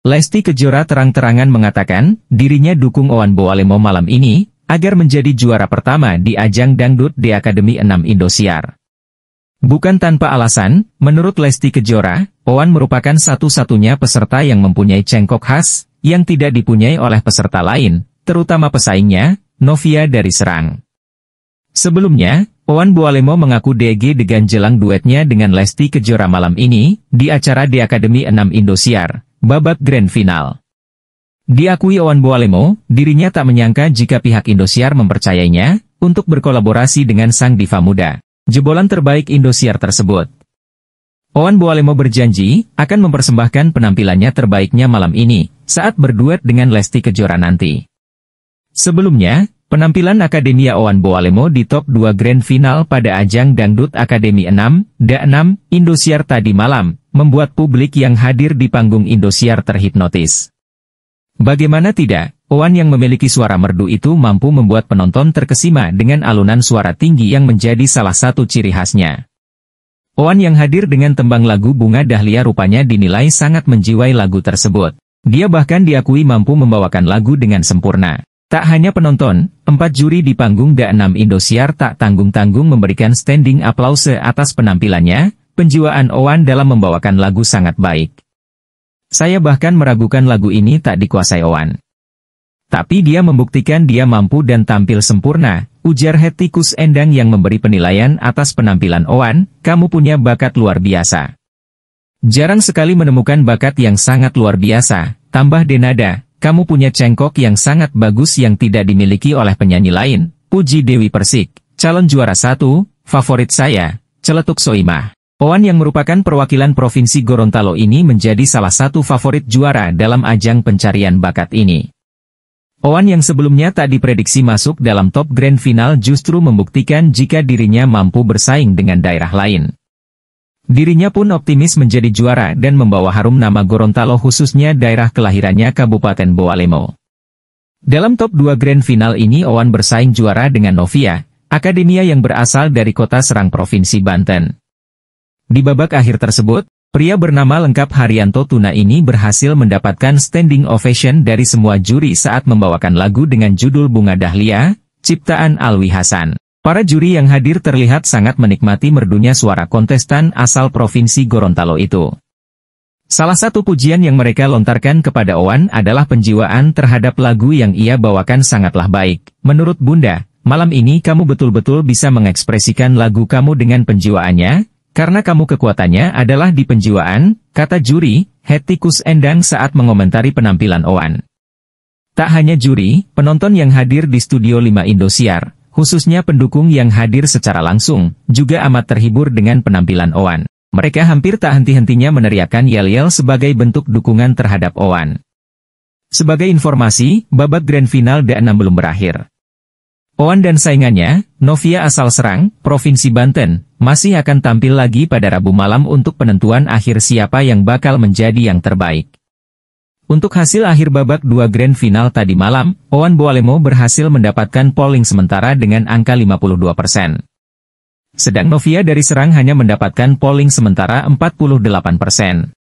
Lesti Kejora terang-terangan mengatakan, dirinya dukung Owan Boalemo malam ini, agar menjadi juara pertama di ajang dangdut di Akademi 6 Indosiar. Bukan tanpa alasan, menurut Lesti Kejora, Owan merupakan satu-satunya peserta yang mempunyai cengkok khas, yang tidak dipunyai oleh peserta lain, terutama pesaingnya, Novia dari Serang. Sebelumnya, Owan Boalemo mengaku DG dengan jelang duetnya dengan Lesti Kejora malam ini, di acara di Akademi 6 Indosiar, babak Grand Final Diakui Owan Boalemo, dirinya tak menyangka jika pihak Indosiar mempercayainya, untuk berkolaborasi dengan sang diva muda. Jebolan terbaik Indosiar tersebut. Owan Boalemo berjanji, akan mempersembahkan penampilannya terbaiknya malam ini, saat berduet dengan Lesti Kejora nanti. Sebelumnya, Penampilan Akademia Oan Boalemo di top 2 Grand Final pada ajang Dangdut Akademi 6, DA6, Indosiar tadi malam, membuat publik yang hadir di panggung Indosiar terhipnotis. Bagaimana tidak, Oan yang memiliki suara merdu itu mampu membuat penonton terkesima dengan alunan suara tinggi yang menjadi salah satu ciri khasnya. Oan yang hadir dengan tembang lagu Bunga Dahlia rupanya dinilai sangat menjiwai lagu tersebut. Dia bahkan diakui mampu membawakan lagu dengan sempurna. Tak hanya penonton, empat juri di panggung da 6 Indosiar tak tanggung-tanggung memberikan standing applause atas penampilannya, penjiwaan Owan dalam membawakan lagu sangat baik. Saya bahkan meragukan lagu ini tak dikuasai Owan. Tapi dia membuktikan dia mampu dan tampil sempurna, ujar Hetikus Endang yang memberi penilaian atas penampilan Owan, kamu punya bakat luar biasa. Jarang sekali menemukan bakat yang sangat luar biasa, tambah Denada, kamu punya cengkok yang sangat bagus yang tidak dimiliki oleh penyanyi lain, puji Dewi Persik, calon juara satu, favorit saya, celetuk Soimah. Oan yang merupakan perwakilan Provinsi Gorontalo ini menjadi salah satu favorit juara dalam ajang pencarian bakat ini. Oan yang sebelumnya tak diprediksi masuk dalam top grand final justru membuktikan jika dirinya mampu bersaing dengan daerah lain. Dirinya pun optimis menjadi juara dan membawa harum nama Gorontalo khususnya daerah kelahirannya Kabupaten Boalemo. Dalam top 2 Grand Final ini Owan bersaing juara dengan Novia, akademia yang berasal dari kota Serang Provinsi Banten. Di babak akhir tersebut, pria bernama lengkap Haryanto Tuna ini berhasil mendapatkan standing ovation dari semua juri saat membawakan lagu dengan judul Bunga Dahlia, ciptaan Alwi Hasan. Para juri yang hadir terlihat sangat menikmati merdunya suara kontestan asal Provinsi Gorontalo itu. Salah satu pujian yang mereka lontarkan kepada Owan adalah penjiwaan terhadap lagu yang ia bawakan sangatlah baik. Menurut Bunda, malam ini kamu betul-betul bisa mengekspresikan lagu kamu dengan penjiwaannya, karena kamu kekuatannya adalah di penjiwaan, kata juri, Hetikus Endang saat mengomentari penampilan Owan. Tak hanya juri, penonton yang hadir di Studio 5 Indosiar, khususnya pendukung yang hadir secara langsung, juga amat terhibur dengan penampilan Owan. Mereka hampir tak henti-hentinya meneriakkan yel-yel sebagai bentuk dukungan terhadap Owan. Sebagai informasi, babak grand final D6 belum berakhir. Owan dan saingannya, Novia asal Serang, Provinsi Banten, masih akan tampil lagi pada Rabu malam untuk penentuan akhir siapa yang bakal menjadi yang terbaik. Untuk hasil akhir babak dua grand final tadi malam, Owen Boalemo berhasil mendapatkan polling sementara dengan angka 52 persen. Sedang Novia dari Serang hanya mendapatkan polling sementara 48 persen.